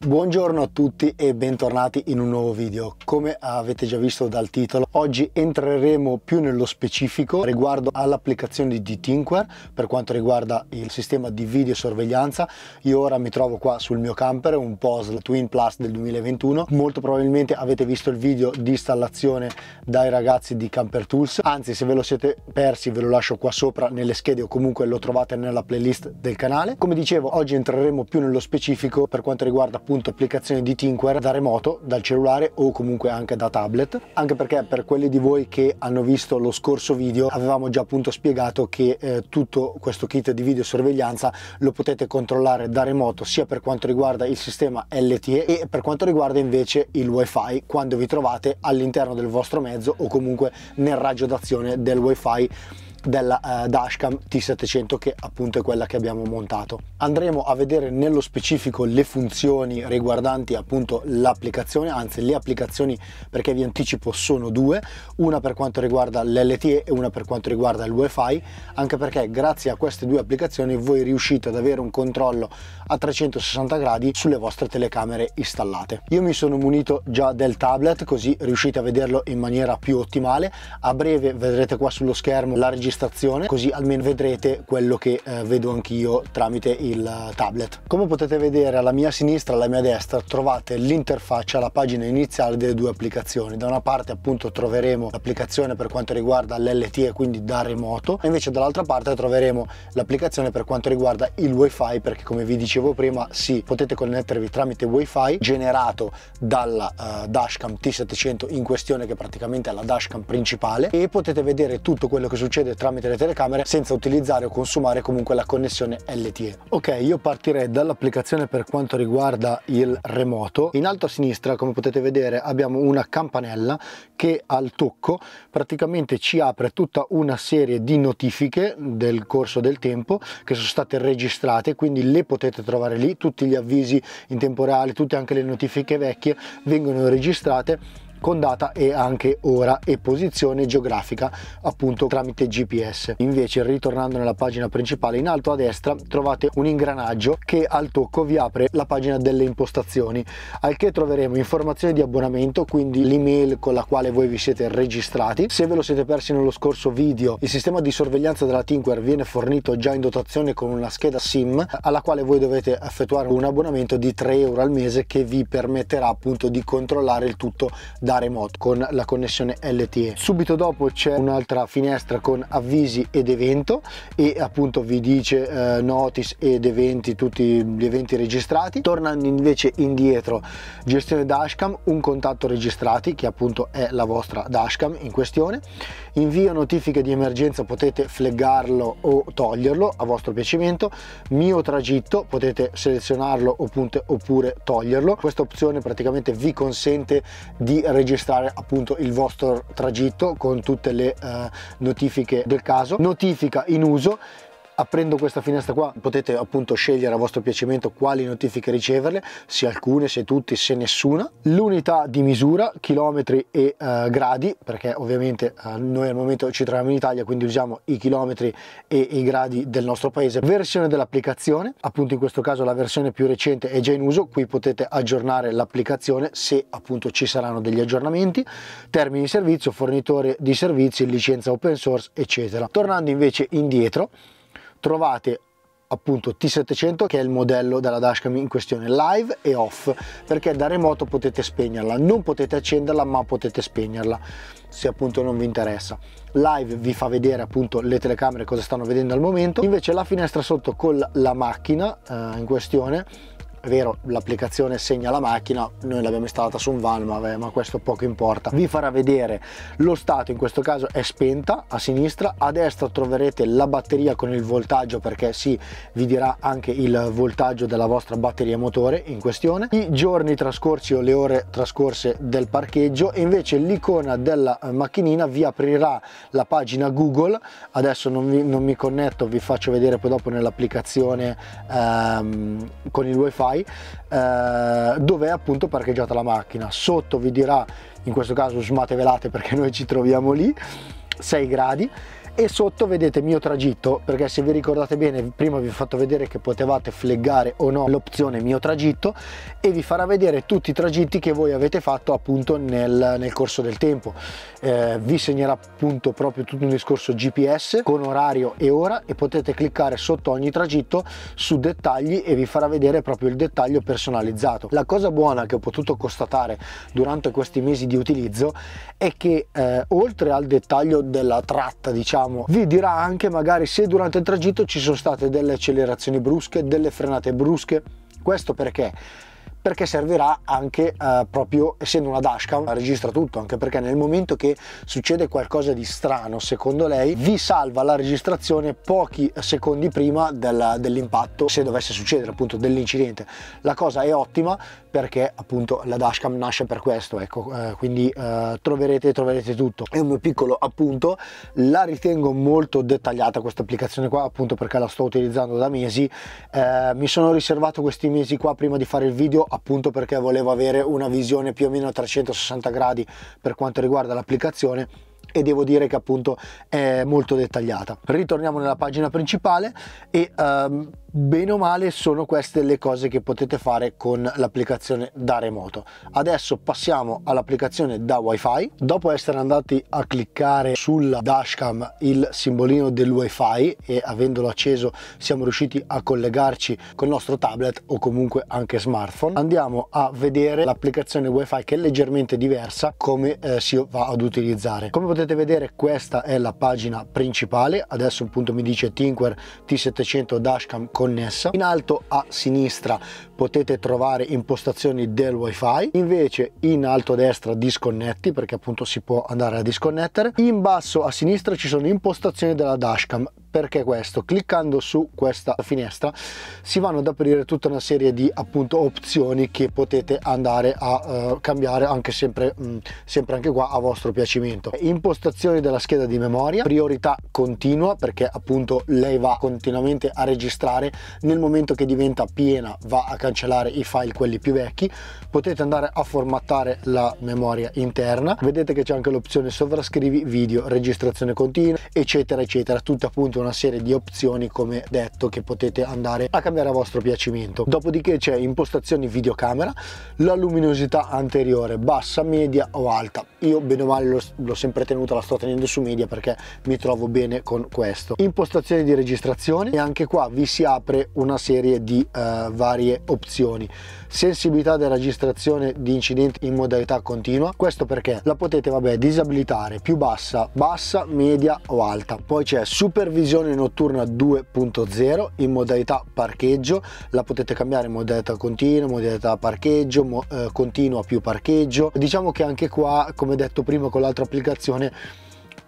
Buongiorno a tutti e bentornati in un nuovo video. Come avete già visto dal titolo, oggi entreremo più nello specifico riguardo all'applicazione di Tinkware per quanto riguarda il sistema di videosorveglianza. Io ora mi trovo qua sul mio camper, un POSL Twin Plus del 2021. Molto probabilmente avete visto il video di installazione dai ragazzi di Camper Tools. Anzi, se ve lo siete persi ve lo lascio qua sopra nelle schede o comunque lo trovate nella playlist del canale. Come dicevo, oggi entreremo più nello specifico per quanto riguarda appunto applicazioni di Tinker da remoto, dal cellulare o comunque anche da tablet, anche perché per quelli di voi che hanno visto lo scorso video avevamo già appunto spiegato che eh, tutto questo kit di videosorveglianza lo potete controllare da remoto sia per quanto riguarda il sistema LTE e per quanto riguarda invece il wifi quando vi trovate all'interno del vostro mezzo o comunque nel raggio d'azione del wifi della eh, dashcam T700 che appunto è quella che abbiamo montato. Andremo a vedere nello specifico le funzioni riguardanti appunto l'applicazione, anzi le applicazioni perché vi anticipo sono due, una per quanto riguarda l'LTE e una per quanto riguarda il WiFi, anche perché grazie a queste due applicazioni voi riuscite ad avere un controllo a 360 gradi sulle vostre telecamere installate. Io mi sono munito già del tablet così riuscite a vederlo in maniera più ottimale, a breve vedrete qua sullo schermo la registrazione registrazione così almeno vedrete quello che eh, vedo anch'io tramite il tablet. Come potete vedere alla mia sinistra e alla mia destra trovate l'interfaccia, la pagina iniziale delle due applicazioni. Da una parte appunto troveremo l'applicazione per quanto riguarda l'LTE quindi da remoto e invece dall'altra parte troveremo l'applicazione per quanto riguarda il wifi perché come vi dicevo prima sì potete connettervi tramite wifi generato dalla uh, dashcam T700 in questione che praticamente è la dashcam principale e potete vedere tutto quello che succede tramite le telecamere senza utilizzare o consumare comunque la connessione LTE. Ok, io partirei dall'applicazione per quanto riguarda il remoto. In alto a sinistra, come potete vedere, abbiamo una campanella che al tocco praticamente ci apre tutta una serie di notifiche del corso del tempo che sono state registrate, quindi le potete trovare lì, tutti gli avvisi in tempo reale, tutte anche le notifiche vecchie vengono registrate con data e anche ora e posizione geografica appunto tramite GPS. Invece ritornando nella pagina principale in alto a destra trovate un ingranaggio che al tocco vi apre la pagina delle impostazioni al che troveremo informazioni di abbonamento quindi l'email con la quale voi vi siete registrati. Se ve lo siete persi nello scorso video il sistema di sorveglianza della Tinker viene fornito già in dotazione con una scheda SIM alla quale voi dovete effettuare un abbonamento di 3 euro al mese che vi permetterà appunto di controllare il tutto da remote con la connessione LTE. Subito dopo c'è un'altra finestra con avvisi ed evento e appunto vi dice eh, notice ed eventi, tutti gli eventi registrati. Tornando invece indietro, gestione dashcam, un contatto registrati che appunto è la vostra dashcam in questione, invio notifiche di emergenza, potete fleggarlo o toglierlo a vostro piacimento, mio tragitto, potete selezionarlo oppure, oppure toglierlo. Questa opzione praticamente vi consente di registrare registrare appunto il vostro tragitto con tutte le eh, notifiche del caso notifica in uso aprendo questa finestra qua potete appunto scegliere a vostro piacimento quali notifiche riceverle se alcune se tutte se nessuna l'unità di misura chilometri e eh, gradi perché ovviamente eh, noi al momento ci troviamo in Italia quindi usiamo i chilometri e i gradi del nostro paese versione dell'applicazione appunto in questo caso la versione più recente è già in uso qui potete aggiornare l'applicazione se appunto ci saranno degli aggiornamenti termini di servizio fornitore di servizi licenza open source eccetera tornando invece indietro trovate appunto T700 che è il modello della dashcam in questione live e off perché da remoto potete spegnerla non potete accenderla ma potete spegnerla se appunto non vi interessa live vi fa vedere appunto le telecamere cosa stanno vedendo al momento invece la finestra sotto con la macchina eh, in questione vero, l'applicazione segna la macchina, noi l'abbiamo installata su un van, ma, vabbè, ma questo poco importa. Vi farà vedere lo stato, in questo caso è spenta a sinistra, a destra troverete la batteria con il voltaggio perché sì, vi dirà anche il voltaggio della vostra batteria motore in questione, i giorni trascorsi o le ore trascorse del parcheggio e invece l'icona della macchinina vi aprirà la pagina Google, adesso non, vi, non mi connetto, vi faccio vedere poi dopo nell'applicazione ehm, con il wifi wi eh, dove è appunto parcheggiata la macchina. Sotto vi dirà, in questo caso smatevelate perché noi ci troviamo lì, 6 gradi e sotto vedete il mio tragitto perché se vi ricordate bene prima vi ho fatto vedere che potevate fleggare o no l'opzione mio tragitto e vi farà vedere tutti i tragitti che voi avete fatto appunto nel, nel corso del tempo eh, vi segnerà appunto proprio tutto un discorso gps con orario e ora e potete cliccare sotto ogni tragitto su dettagli e vi farà vedere proprio il dettaglio personalizzato la cosa buona che ho potuto constatare durante questi mesi di utilizzo è che eh, oltre al dettaglio della tratta diciamo dicevamo vi dirà anche magari se durante il tragitto ci sono state delle accelerazioni brusche delle frenate brusche questo perché perché servirà anche eh, proprio essendo una dashcam registra tutto anche perché nel momento che succede qualcosa di strano secondo lei vi salva la registrazione pochi secondi prima del, dell'impatto se dovesse succedere appunto dell'incidente la cosa è ottima perché appunto la dashcam nasce per questo ecco eh, quindi eh, troverete troverete tutto è un mio piccolo appunto la ritengo molto dettagliata questa applicazione qua appunto perché la sto utilizzando da mesi eh, mi sono riservato questi mesi qua prima di fare il video appunto perché volevo avere una visione più o meno a 360 gradi per quanto riguarda l'applicazione e devo dire che appunto è molto dettagliata. Ritorniamo nella pagina principale e um, bene o male sono queste le cose che potete fare con l'applicazione da remoto. Adesso passiamo all'applicazione da wifi. Dopo essere andati a cliccare sulla dashcam il simbolino del wifi e avendolo acceso siamo riusciti a collegarci col nostro tablet o comunque anche smartphone, andiamo a vedere l'applicazione wifi che è leggermente diversa come eh, si va ad utilizzare. Come potete potete vedere questa è la pagina principale, adesso appunto mi dice Tinker T700 dashcam connessa. In alto a sinistra potete trovare impostazioni del wifi, invece in alto a destra disconnetti perché appunto si può andare a disconnettere. In basso a sinistra ci sono impostazioni della dashcam perché questo? Cliccando su questa finestra si vanno ad aprire tutta una serie di appunto opzioni che potete andare a uh, cambiare anche sempre, mh, mm, sempre anche qua a vostro piacimento. Impostazioni della scheda di memoria, priorità continua perché appunto lei va continuamente a registrare, nel momento che diventa piena va a cancellare i file quelli più vecchi, potete andare a formattare la memoria interna, vedete che c'è anche l'opzione sovrascrivi video, registrazione continua eccetera eccetera, tutto appunto trovate una serie di opzioni come detto che potete andare a cambiare a vostro piacimento dopodiché c'è impostazioni videocamera la luminosità anteriore bassa media o alta io bene o male l'ho sempre tenuta la sto tenendo su media perché mi trovo bene con questo impostazioni di registrazione e anche qua vi si apre una serie di uh, varie opzioni sensibilità della registrazione di incidenti in modalità continua questo perché la potete vabbè disabilitare più bassa bassa media o alta poi c'è supervisione visione notturna 2.0 in modalità parcheggio, la potete cambiare in modalità continua, modalità parcheggio, mo, eh, continua più parcheggio. Diciamo che anche qua, come detto prima con l'altra applicazione,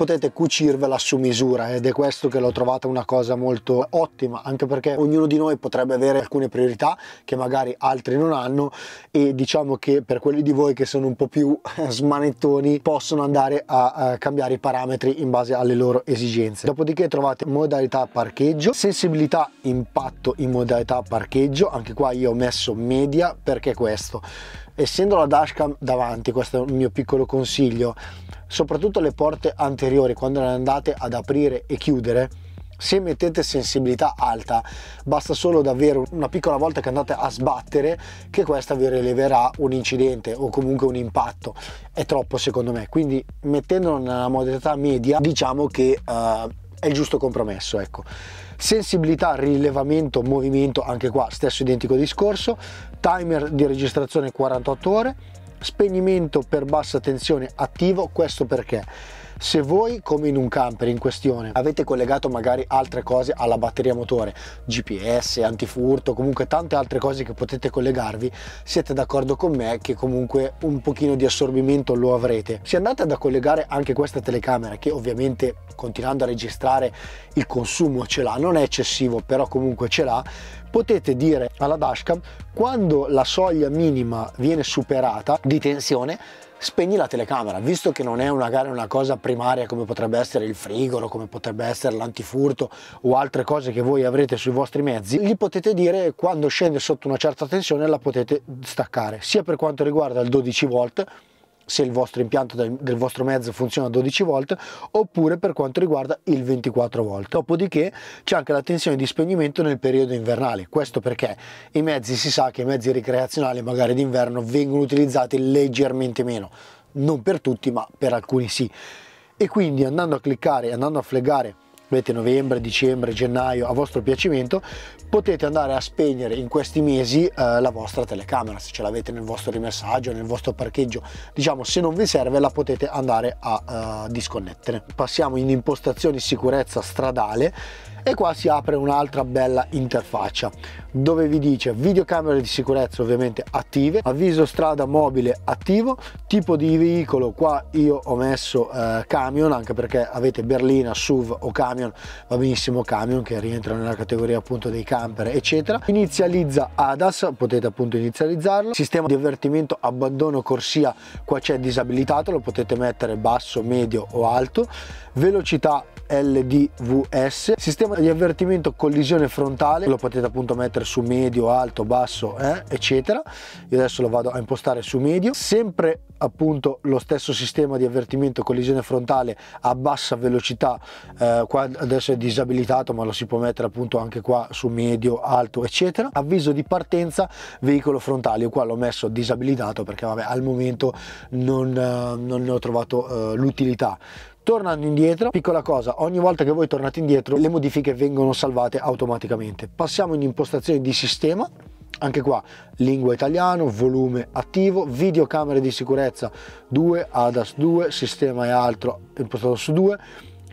potete cucirvela su misura ed è questo che l'ho trovata una cosa molto ottima anche perché ognuno di noi potrebbe avere alcune priorità che magari altri non hanno e diciamo che per quelli di voi che sono un po' più eh, smanettoni possono andare a, cambiare i parametri in base alle loro esigenze dopodiché trovate modalità parcheggio sensibilità impatto in modalità parcheggio anche qua io ho messo media perché questo essendo la dashcam davanti, questo è un mio piccolo consiglio, soprattutto le porte anteriori quando le andate ad aprire e chiudere, se mettete sensibilità alta basta solo davvero una piccola volta che andate a sbattere che questa vi rileverà un incidente o comunque un impatto è troppo secondo me quindi mettendolo nella modalità media diciamo che uh, è il giusto compromesso ecco sensibilità rilevamento movimento anche qua stesso identico discorso timer di registrazione 48 ore, spegnimento per bassa tensione attivo, questo perché? Se voi come in un camper in questione avete collegato magari altre cose alla batteria motore, GPS, antifurto, comunque tante altre cose che potete collegarvi, siete d'accordo con me che comunque un pochino di assorbimento lo avrete. Se andate ad collegare anche questa telecamera che ovviamente continuando a registrare il consumo ce l'ha, non è eccessivo però comunque ce l'ha, potete dire alla dashcam quando la soglia minima viene superata di tensione spegni la telecamera, visto che non è magari una cosa primaria come potrebbe essere il frigorifero, come potrebbe essere l'antifurto o altre cose che voi avrete sui vostri mezzi, gli potete dire quando scende sotto una certa tensione la potete staccare, sia per quanto riguarda il 12 volt se il vostro impianto del, del vostro mezzo funziona a 12 volt oppure per quanto riguarda il 24 volt. Dopodiché c'è anche la tensione di spegnimento nel periodo invernale, questo perché i mezzi si sa che i mezzi ricreazionali magari d'inverno vengono utilizzati leggermente meno, non per tutti ma per alcuni sì. E quindi andando a cliccare, andando a fleggare vedete novembre, dicembre, gennaio a vostro piacimento potete andare a spegnere in questi mesi eh, la vostra telecamera se ce l'avete nel vostro rimessaggio nel vostro parcheggio diciamo se non vi serve la potete andare a eh, disconnettere passiamo in impostazioni sicurezza stradale e qua si apre un'altra bella interfaccia dove vi dice videocamere di sicurezza ovviamente attive avviso strada mobile attivo tipo di veicolo qua io ho messo eh, camion anche perché avete berlina SUV o camion va benissimo camion che rientra nella categoria appunto dei camper eccetera inizializza ADAS potete appunto inizializzarlo sistema di avvertimento abbandono corsia qua c'è disabilitato lo potete mettere basso medio o alto velocità LDVS sistema di avvertimento collisione frontale lo potete appunto mettere su medio alto basso eh, eccetera io adesso lo vado a impostare su medio sempre appunto lo stesso sistema di avvertimento collisione frontale a bassa velocità eh, qua adesso è disabilitato ma lo si può mettere appunto anche qua su medio alto eccetera avviso di partenza veicolo frontale io qua l'ho messo disabilitato perché vabbè al momento non, eh, non ne ho trovato eh, l'utilità tornando indietro piccola cosa ogni volta che voi tornate indietro le modifiche vengono salvate automaticamente passiamo in impostazioni di sistema anche qua lingua italiano volume attivo videocamere di sicurezza 2 adas 2 sistema e altro impostato su 2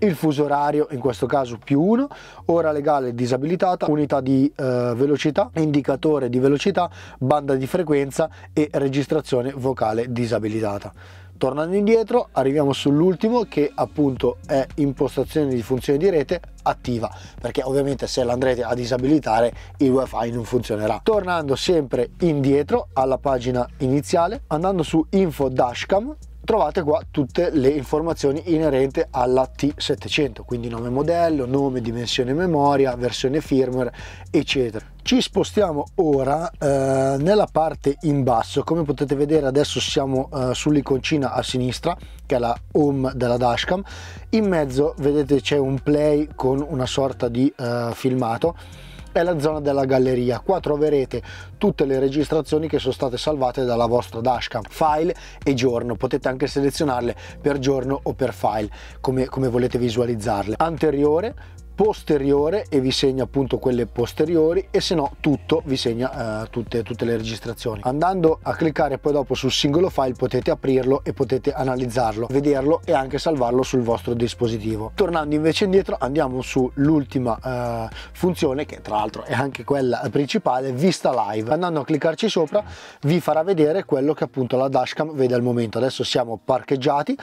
il fuso orario in questo caso più 1 ora legale disabilitata unità di eh, velocità indicatore di velocità banda di frequenza e registrazione vocale disabilitata Tornando indietro arriviamo sull'ultimo che appunto è impostazione di funzione di rete attiva perché ovviamente se l'andrete a disabilitare il wifi non funzionerà. Tornando sempre indietro alla pagina iniziale andando su info dashcam trovate qua tutte le informazioni inerenti alla T700 quindi nome modello, nome, dimensione memoria, versione firmware eccetera ci spostiamo ora eh, nella parte in basso come potete vedere adesso siamo eh, sull'iconcina a sinistra che è la home della dashcam in mezzo vedete c'è un play con una sorta di eh, filmato è la zona della galleria. Qua troverete tutte le registrazioni che sono state salvate dalla vostra dashcam, file e giorno. Potete anche selezionarle per giorno o per file, come, come volete visualizzarle. Anteriore, posteriore e vi segna appunto quelle posteriori e se no tutto vi segna eh, tutte, tutte le registrazioni andando a cliccare poi dopo sul singolo file potete aprirlo e potete analizzarlo vederlo e anche salvarlo sul vostro dispositivo tornando invece indietro andiamo sull'ultima eh, funzione che tra l'altro è anche quella principale vista live andando a cliccarci sopra vi farà vedere quello che appunto la dashcam vede al momento adesso siamo parcheggiati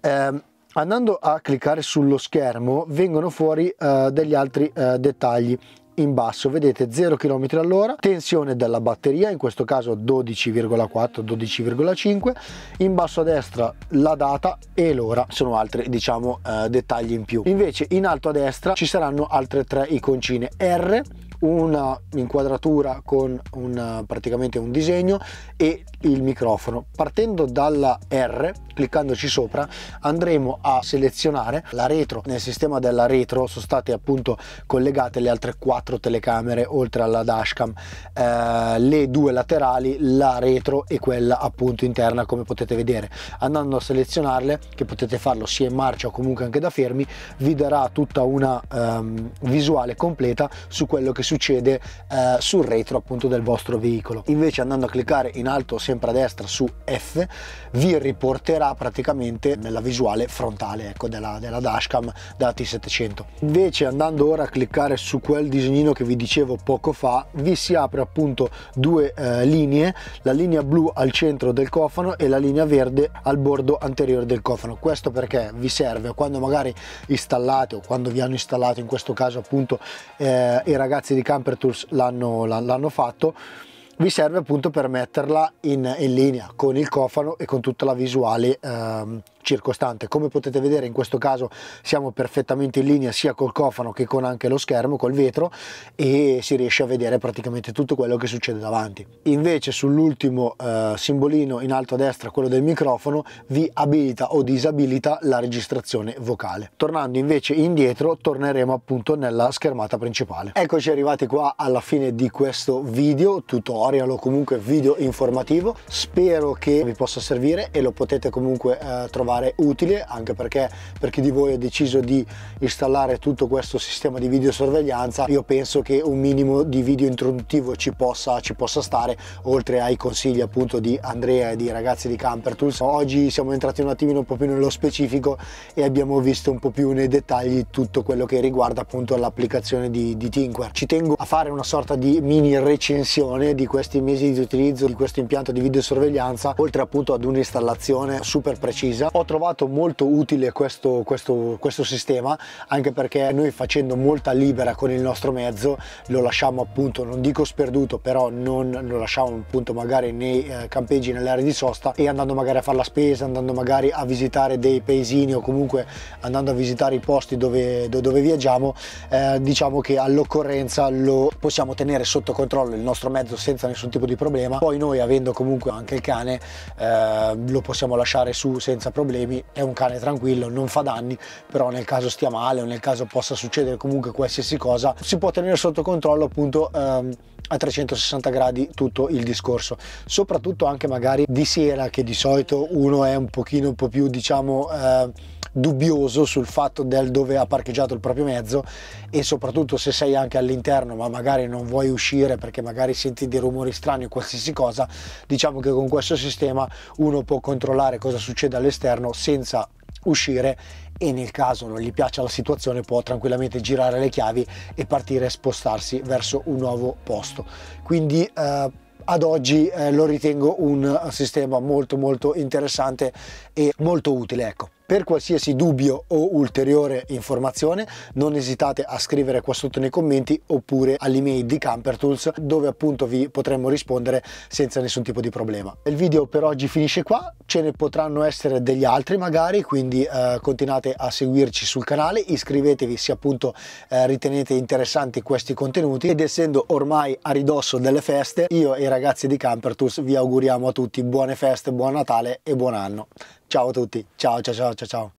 ehm, andando a cliccare sullo schermo vengono fuori eh, degli altri eh, dettagli in basso vedete 0 km all'ora tensione della batteria in questo caso 12,4 12,5 in basso a destra la data e l'ora sono altri diciamo eh, dettagli in più invece in alto a destra ci saranno altre tre iconcine R una inquadratura con un, praticamente un disegno e il microfono. Partendo dalla R, cliccandoci sopra, andremo a selezionare la retro. Nel sistema della retro sono state appunto collegate le altre quattro telecamere oltre alla dashcam, eh, le due laterali, la retro e quella appunto interna come potete vedere. Andando a selezionarle, che potete farlo sia in marcia o comunque anche da fermi, vi darà tutta una um, visuale completa su quello che succede eh, sul retro appunto del vostro veicolo. Invece andando a cliccare in alto si sempre a destra su F vi riporterà praticamente nella visuale frontale ecco, della, della dashcam da T700 invece andando ora a cliccare su quel disegnino che vi dicevo poco fa vi si apre appunto due eh, linee la linea blu al centro del cofano e la linea verde al bordo anteriore del cofano questo perché vi serve quando magari installate o quando vi hanno installato in questo caso appunto eh, i ragazzi di Camper Tools l'hanno fatto vi serve appunto per metterla in, in linea con il cofano e con tutta la visuale ehm, circostante come potete vedere in questo caso siamo perfettamente in linea sia col cofano che con anche lo schermo col vetro e si riesce a vedere praticamente tutto quello che succede davanti invece sull'ultimo eh, simbolino in alto a destra quello del microfono vi abilita o disabilita la registrazione vocale tornando invece indietro torneremo appunto nella schermata principale eccoci arrivati qua alla fine di questo video tutorial o comunque video informativo spero che vi possa servire e lo potete comunque eh, trovare trovare utile anche perché per chi di voi ha deciso di installare tutto questo sistema di videosorveglianza io penso che un minimo di video introduttivo ci possa, ci possa stare oltre ai consigli appunto di Andrea e di ragazzi di Camper Tools oggi siamo entrati un attimino un po' più nello specifico e abbiamo visto un po' più nei dettagli tutto quello che riguarda appunto l'applicazione di, di Tinker ci tengo a fare una sorta di mini recensione di questi mesi di utilizzo di questo impianto di videosorveglianza oltre appunto ad un'installazione super precisa ho ho trovato molto utile questo, questo, questo sistema anche perché noi facendo molta libera con il nostro mezzo lo lasciamo appunto non dico sperduto però non lo lasciamo appunto magari nei eh, campeggi nelle aree di sosta e andando magari a fare la spesa andando magari a visitare dei paesini o comunque andando a visitare i posti dove, dove viaggiamo eh, diciamo che all'occorrenza lo possiamo tenere sotto controllo il nostro mezzo senza nessun tipo di problema poi noi avendo comunque anche il cane eh, lo possiamo lasciare su senza problemi problemi, è un cane tranquillo, non fa danni, però nel caso stia male o nel caso possa succedere comunque qualsiasi cosa, si può tenere sotto controllo appunto ehm, a 360 gradi tutto il discorso, soprattutto anche magari di sera che di solito uno è un pochino un po' più diciamo... Eh, dubbioso sul fatto del dove ha parcheggiato il proprio mezzo e soprattutto se sei anche all'interno ma magari non vuoi uscire perché magari senti dei rumori strani o qualsiasi cosa, diciamo che con questo sistema uno può controllare cosa succede all'esterno senza uscire e nel caso non gli piaccia la situazione può tranquillamente girare le chiavi e partire e spostarsi verso un nuovo posto. Quindi eh, ad oggi eh, lo ritengo un eh, sistema molto molto interessante e molto utile. Ecco. Per qualsiasi dubbio o ulteriore informazione non esitate a scrivere qua sotto nei commenti oppure all'email di CamperTools dove appunto vi potremmo rispondere senza nessun tipo di problema. Il video per oggi finisce qua, ce ne potranno essere degli altri magari, quindi eh, continuate a seguirci sul canale, iscrivetevi se appunto eh, ritenete interessanti questi contenuti ed essendo ormai a ridosso delle feste, io e i ragazzi di CamperTools vi auguriamo a tutti buone feste, buon Natale e buon anno. Ciao a tutti, ciao ciao ciao ciao ciao.